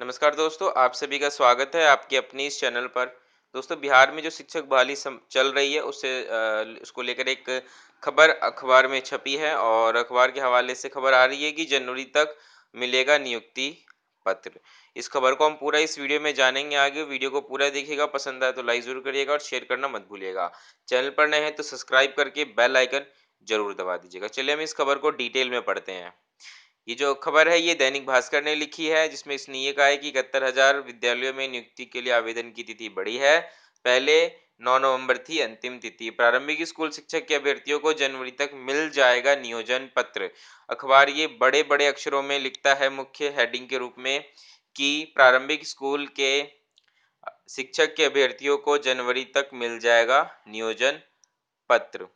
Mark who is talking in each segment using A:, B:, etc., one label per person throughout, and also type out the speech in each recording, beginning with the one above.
A: नमस्कार दोस्तों आप सभी का स्वागत है आपके अपने इस चैनल पर दोस्तों बिहार में जो शिक्षक बहाली चल रही है उससे उसको लेकर एक खबर अखबार में छपी है और अखबार के हवाले से खबर आ रही है कि जनवरी तक मिलेगा नियुक्ति पत्र इस खबर को हम पूरा इस वीडियो में जानेंगे आगे वीडियो को पूरा देखिएगा पसंद आए तो लाइक जरूर करिएगा और शेयर करना मत भूलिएगा चैनल पर नए हैं तो सब्सक्राइब करके बेल आइकन जरूर दबा दीजिएगा चलिए हम इस खबर को डिटेल में पढ़ते हैं ये जो खबर है ये दैनिक भास्कर ने लिखी है जिसमें इसने ये कहा है कि इकहत्तर हजार विद्यालयों में नियुक्ति के लिए आवेदन की तिथि बढ़ी है पहले 9 नवंबर थी अंतिम तिथि प्रारंभिक स्कूल शिक्षक के अभ्यर्थियों को जनवरी तक मिल जाएगा नियोजन पत्र अखबार ये बड़े बड़े अक्षरों में लिखता है मुख्य हेडिंग के रूप में कि प्रारंभिक स्कूल के शिक्षक के अभ्यर्थियों को जनवरी तक मिल जाएगा नियोजन पत्र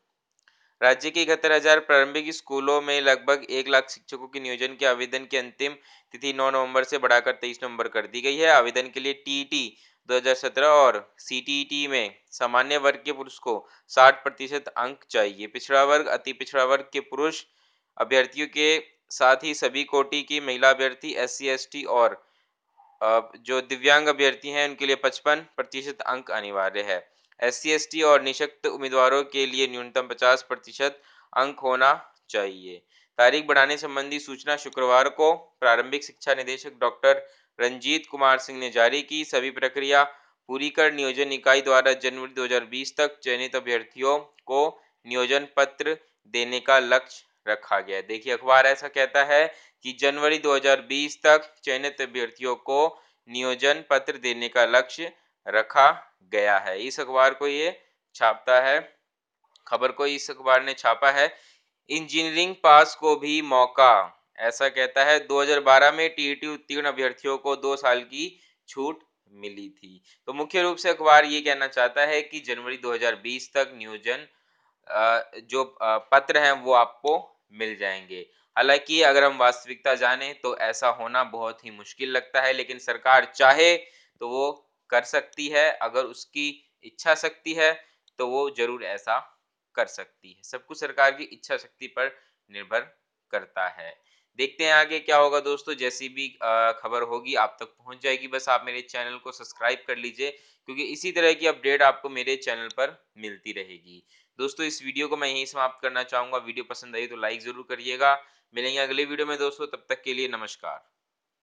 A: राज्य के इकहत्तर हजार प्रारंभिक स्कूलों में लगभग एक लाख शिक्षकों के नियोजन के आवेदन की अंतिम तिथि 9 नवंबर से बढ़ाकर 23 नवंबर कर दी गई है आवेदन के लिए टीईटी 2017 और सीटीईटी में सामान्य वर्ग के पुरुष को 60 प्रतिशत अंक चाहिए पिछड़ा वर्ग अति पिछड़ा वर्ग के पुरुष अभ्यर्थियों के साथ ही सभी कोटि की महिला अभ्यर्थी एस सी और जो दिव्यांग अभ्यर्थी हैं उनके लिए पचपन प्रतिशत अंक अनिवार्य है एस सी और निशक्त उम्मीदवारों के लिए न्यूनतम 50 प्रतिशत अंक होना चाहिए तारीख बढ़ाने संबंधी सूचना शुक्रवार को प्रारंभिक शिक्षा निदेशक डॉक्टर रंजीत कुमार सिंह ने जारी की सभी प्रक्रिया पूरी कर नियोजन इकाई द्वारा जनवरी 2020 तक चयनित अभ्यर्थियों को नियोजन पत्र देने का लक्ष्य रखा गया देखिए अखबार ऐसा कहता है कि जनवरी 2020 तक चयनित अभ्यर्थियों को नियोजन पत्र देने का लक्ष्य रखा गया है इस अखबार को ये छापता है खबर को इस अखबार ने छापा है इंजीनियरिंग पास को भी मौका ऐसा कहता है 2012 में टी उत्तीर्ण अभ्यर्थियों को दो साल की छूट मिली थी तो मुख्य रूप से अखबार ये कहना चाहता है कि जनवरी 2020 तक नियोजन जो पत्र हैं वो आपको मिल जाएंगे हालांकि अगर हम वास्तविकता जाने तो ऐसा होना बहुत ही मुश्किल लगता है लेकिन सरकार चाहे तो वो कर सकती है अगर उसकी इच्छा शक्ति है तो वो जरूर ऐसा कर सकती है सब कुछ सरकार की इच्छा शक्ति पर निर्भर करता है देखते हैं आगे क्या होगा दोस्तों जैसी भी खबर होगी आप तक पहुंच जाएगी बस आप मेरे चैनल को सब्सक्राइब कर लीजिए क्योंकि इसी तरह की अपडेट आपको मेरे चैनल पर मिलती रहेगी दोस्तों इस वीडियो को मैं यहीं समाप्त करना चाहूंगा वीडियो पसंद आई तो लाइक ज़रूर करिएगा मिलेंगे अगले वीडियो में दोस्तों तब तक के लिए नमस्कार